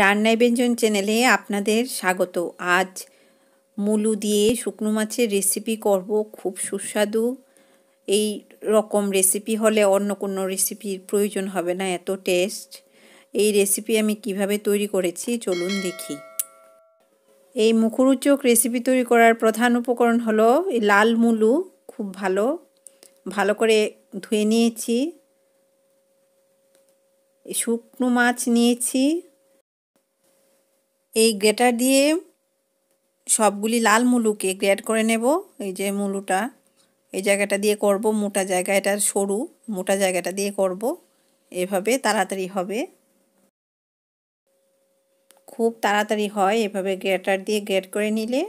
রান্নায় ব্যঞ্জন চ্যানেলে আপনাদের স্বাগত আজ মুলু দিয়ে শুকনো মাছের রেসিপি করব খুব সুস্বাদু এই রকম রেসিপি হলে অন্য কোনো রেসিপির প্রয়োজন হবে না এত টেস্ট এই রেসিপি আমি কিভাবে তৈরি করেছি চলুন দেখি এই মুখরোচক রেসিপি তৈরি করার প্রধান উপকরণ হলো লাল মুলু খুব ভালো ভালো করে ধুয়ে নিয়েছি শুকনো মাছ নিয়েছি এই গ্রেটার দিয়ে সবগুলি লাল মুলুকে গ্রেড করে নেব এই যে মুলুটা এই জায়গাটা দিয়ে করব মোটা জায়গা এটা সরু মোটা জায়গাটা দিয়ে করব এভাবে তাড়াতাড়ি হবে খুব তাড়াতাড়ি হয় এভাবে গ্রেটার দিয়ে গ্রেড করে নিলে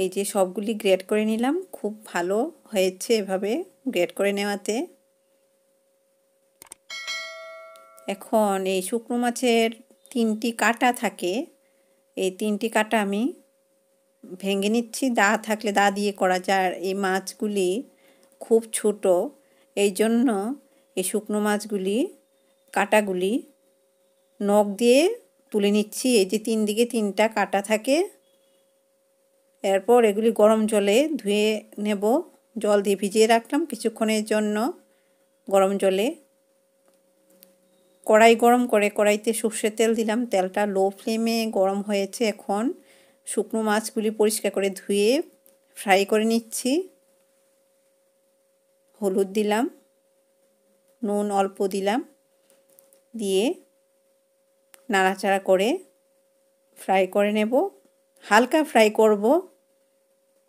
এই যে সবগুলি গ্রেড করে নিলাম খুব ভালো হয়েছে এভাবে গ্রেড করে নেওয়াতে এখন এই শুকনো মাছের তিনটি কাটা থাকে এই তিনটি কাটা আমি ভেঙে নিচ্ছি দা থাকলে দা দিয়ে করা যায় আর এই মাছগুলি খুব ছোট এই জন্য এই শুকনো মাছগুলি কাটাগুলি নখ দিয়ে তুলে নিচ্ছি এই যে তিন দিকে তিনটা কাটা থাকে এরপর এগুলি গরম জলে ধুয়ে নেব জল দিয়ে ভিজিয়ে রাখলাম কিছুক্ষণের জন্য গরম জলে কড়াই গরম করে কড়াইতে সর্ষের তেল দিলাম তেলটা লো ফ্লেমে গরম হয়েছে এখন শুকনো মাছগুলি পরিষ্কার করে ধুয়ে ফ্রাই করে নিচ্ছি হলুদ দিলাম নুন অল্প দিলাম দিয়ে নাড়াচাড়া করে ফ্রাই করে নেব হালকা ফ্রাই করব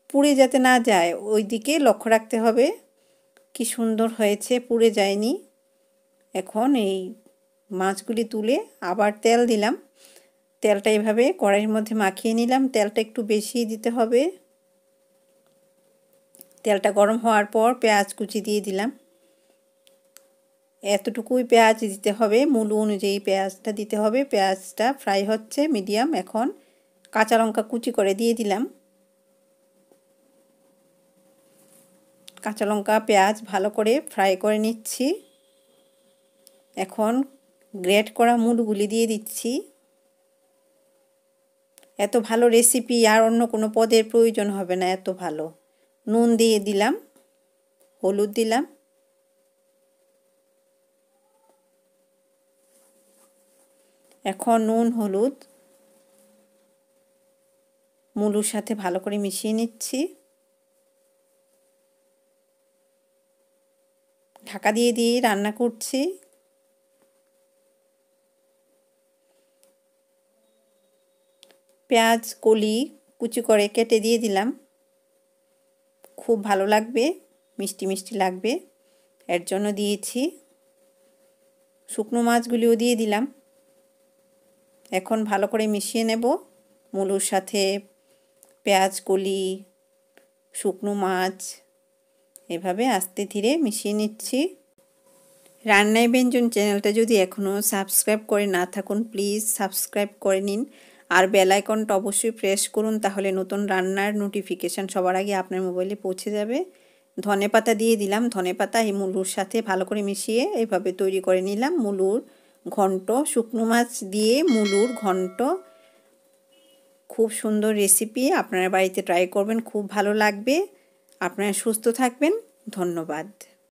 পুড়ে যাতে না যায় ওই দিকে লক্ষ্য রাখতে হবে কি সুন্দর হয়েছে পুড়ে যায়নি এখন এই মাছগুলি তুলে আবার তেল দিলাম তেলটা এভাবে কড়াইয়ের মধ্যে মাখিয়ে নিলাম তেলটা একটু বেশি দিতে হবে তেলটা গরম হওয়ার পর পেঁয়াজ কুচি দিয়ে দিলাম এতটুকুই পেঁয়াজ দিতে হবে মূল অনুযায়ী পেঁয়াজটা দিতে হবে পেঁয়াজটা ফ্রাই হচ্ছে মিডিয়াম এখন কাঁচা লঙ্কা কুচি করে দিয়ে দিলাম কাঁচা লঙ্কা পেঁয়াজ ভালো করে ফ্রাই করে নিচ্ছি এখন গ্রেট করা গুলি দিয়ে দিচ্ছি এত ভালো রেসিপি আর অন্য কোনো পদের প্রয়োজন হবে না এত ভালো নুন দিয়ে দিলাম হলুদ দিলাম এখন নুন হলুদ মুলুর সাথে ভালো করে মিশিয়ে নিচ্ছি ঢাকা দিয়ে দিয়ে রান্না করছি পেঁয়াজ কলি কুচি করে কেটে দিয়ে দিলাম খুব ভালো লাগবে মিষ্টি মিষ্টি লাগবে এর জন্য দিয়েছি শুকনো মাছগুলিও দিয়ে দিলাম এখন ভালো করে মিশিয়ে নেব মুলুর সাথে পেঁয়াজ কলি শুকনো মাছ এভাবে আস্তে ধীরে মিশিয়ে নিচ্ছি রান্নায় ব্যঞ্জন চ্যানেলটা যদি এখনও সাবস্ক্রাইব করে না থাকুন প্লিজ সাবস্ক্রাইব করে নিন আর বেল আইকনটা অবশ্যই প্রেস করুন তাহলে নতুন রান্নার নোটিফিকেশান সবার আগে আপনার মোবাইলে পৌঁছে যাবে ধনে পাতা দিয়ে দিলাম ধনে পাতা এই মুলুর সাথে ভালো করে মিশিয়ে এভাবে তৈরি করে নিলাম মুলুর ঘন্ট শুকনো মাছ দিয়ে মুলুর ঘন্ট খুব সুন্দর রেসিপি আপনারা বাড়িতে ট্রাই করবেন খুব ভালো লাগবে আপনারা সুস্থ থাকবেন ধন্যবাদ